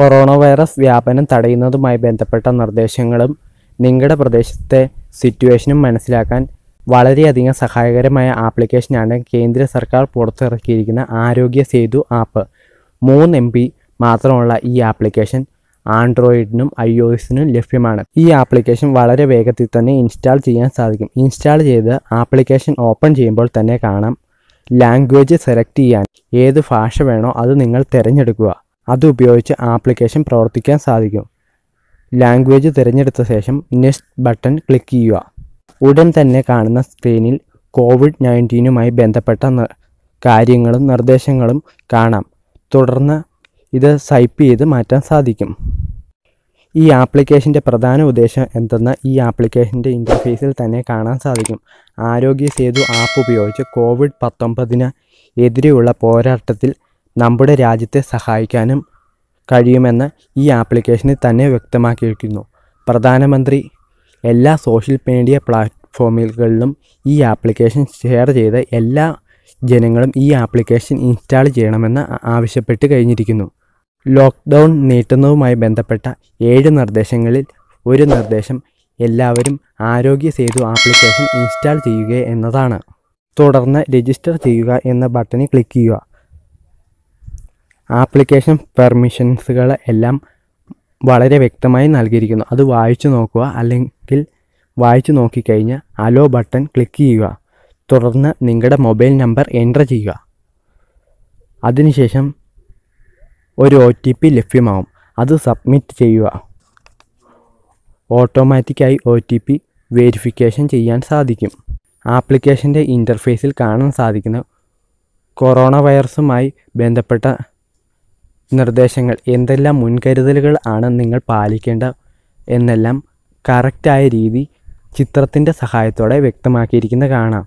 corona virus വ്യാപനം തടയുന്നതുമായി ബന്ധപ്പെട്ട നിർദ്ദേശങ്ങളും നിങ്ങളുടെ പ്രദേശത്തെ സിറ്റുവേഷനും മനസ്സിലാക്കാൻ വളരെയധികം സഹായകരമായ ആപ്ലിക്കേഷനാണ് കേന്ദ്ര സർക്കാർ പുറത്തിറക്കിയിരിക്കുന്ന ആരോഗ്യ സേതു ആപ്പ് മൂന്ന് എം പി മാത്രമുള്ള ഈ ആപ്ലിക്കേഷൻ ആൻഡ്രോയിഡിനും ഐ ഒ എസിനും ലഭ്യമാണ് ഈ ആപ്ലിക്കേഷൻ വളരെ വേഗത്തിൽ തന്നെ ഇൻസ്റ്റാൾ ചെയ്യാൻ സാധിക്കും ഇൻസ്റ്റാൾ ചെയ്ത് ആപ്ലിക്കേഷൻ ഓപ്പൺ ചെയ്യുമ്പോൾ തന്നെ കാണാം ലാംഗ്വേജ് സെലക്ട് ചെയ്യാൻ ഏത് ഭാഷ വേണോ അത് നിങ്ങൾ തിരഞ്ഞെടുക്കുക അതുപയോഗിച്ച് ആപ്ലിക്കേഷൻ പ്രവർത്തിക്കാൻ സാധിക്കും ലാംഗ്വേജ് തിരഞ്ഞെടുത്ത ശേഷം നെക്സ്റ്റ് ബട്ടൺ ക്ലിക്ക് ചെയ്യുക ഉടൻ തന്നെ കാണുന്ന സ്ക്രീനിൽ കോവിഡ് നയൻറ്റീനുമായി ബന്ധപ്പെട്ട കാര്യങ്ങളും നിർദ്ദേശങ്ങളും കാണാം തുടർന്ന് ഇത് സൈപ്പ് ചെയ്ത് മാറ്റാൻ സാധിക്കും ഈ ആപ്ലിക്കേഷൻ്റെ പ്രധാന ഉദ്ദേശം എന്തെന്ന് ഈ ആപ്ലിക്കേഷൻ്റെ ഇൻ്റർഫേസിൽ തന്നെ കാണാൻ സാധിക്കും ആരോഗ്യ സേതു ആപ്പ് ഉപയോഗിച്ച് കോവിഡ് പത്തൊമ്പതിന് എതിരെയുള്ള പോരാട്ടത്തിൽ നമ്മുടെ രാജ്യത്തെ സഹായിക്കാനും കഴിയുമെന്ന് ഈ ആപ്ലിക്കേഷനിൽ തന്നെ വ്യക്തമാക്കിയിരിക്കുന്നു പ്രധാനമന്ത്രി എല്ലാ സോഷ്യൽ മീഡിയ പ്ലാറ്റ്ഫോമുകളിലും ഈ ആപ്ലിക്കേഷൻ ഷെയർ ചെയ്ത് എല്ലാ ജനങ്ങളും ഈ ആപ്ലിക്കേഷൻ ഇൻസ്റ്റാൾ ചെയ്യണമെന്ന് ആവശ്യപ്പെട്ട് കഴിഞ്ഞിരിക്കുന്നു ലോക്ക്ഡൗൺ നീട്ടുന്നതുമായി ബന്ധപ്പെട്ട ഏഴ് നിർദ്ദേശങ്ങളിൽ ഒരു നിർദ്ദേശം എല്ലാവരും ആരോഗ്യ സേതു ആപ്ലിക്കേഷൻ ഇൻസ്റ്റാൾ ചെയ്യുക എന്നതാണ് തുടർന്ന് രജിസ്റ്റർ ചെയ്യുക എന്ന ബട്ടണിൽ ക്ലിക്ക് ചെയ്യുക ആപ്ലിക്കേഷൻ പെർമിഷൻസുകൾ എല്ലാം വളരെ വ്യക്തമായി നൽകിയിരിക്കുന്നു അത് വായിച്ചു നോക്കുക അല്ലെങ്കിൽ വായിച്ചു നോക്കിക്കഴിഞ്ഞാൽ അലോ ബട്ടൺ ക്ലിക്ക് ചെയ്യുക തുടർന്ന് നിങ്ങളുടെ മൊബൈൽ നമ്പർ എൻ്റർ ചെയ്യുക അതിനുശേഷം ഒരു ഒ ടി പി ലഭ്യമാവും അത് സബ്മിറ്റ് ചെയ്യുക ഓട്ടോമാറ്റിക്കായി ഒ ടി പി വെരിഫിക്കേഷൻ ചെയ്യാൻ സാധിക്കും ആപ്ലിക്കേഷൻ്റെ ഇൻ്റർഫേസിൽ കാണാൻ സാധിക്കുന്ന കൊറോണ വൈറസുമായി ബന്ധപ്പെട്ട നിർദ്ദേശങ്ങൾ എന്തെല്ലാം മുൻകരുതലുകൾ ആണ് നിങ്ങൾ പാലിക്കേണ്ട എന്നെല്ലാം കറക്റ്റായ രീതി ചിത്രത്തിൻ്റെ സഹായത്തോടെ വ്യക്തമാക്കിയിരിക്കുന്ന കാണാം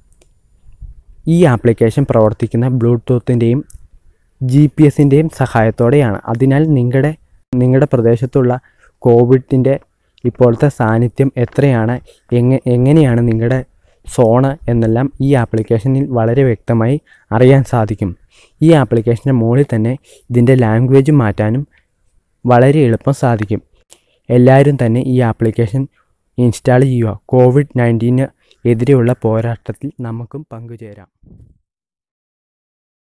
ഈ ആപ്ലിക്കേഷൻ പ്രവർത്തിക്കുന്ന ബ്ലൂടൂത്തിൻ്റെയും ജി പി എസിൻ്റെയും സഹായത്തോടെയാണ് അതിനാൽ നിങ്ങളുടെ നിങ്ങളുടെ പ്രദേശത്തുള്ള കോവിഡിൻ്റെ ഇപ്പോഴത്തെ സാന്നിധ്യം എത്രയാണ് എങ്ങ എങ്ങനെയാണ് നിങ്ങളുടെ സോണ് എന്നെല്ലാം ഈ ആപ്ലിക്കേഷനിൽ വളരെ വ്യക്തമായി അറിയാൻ സാധിക്കും ഈ ആപ്ലിക്കേഷൻ്റെ മുകളിൽ തന്നെ ഇതിൻ്റെ ലാംഗ്വേജ് മാറ്റാനും വളരെ എളുപ്പം സാധിക്കും എല്ലാവരും തന്നെ ഈ ആപ്ലിക്കേഷൻ ഇൻസ്റ്റാൾ ചെയ്യുക കോവിഡ് നയൻറ്റീന് എതിരെയുള്ള പോരാട്ടത്തിൽ നമുക്കും പങ്കുചേരാം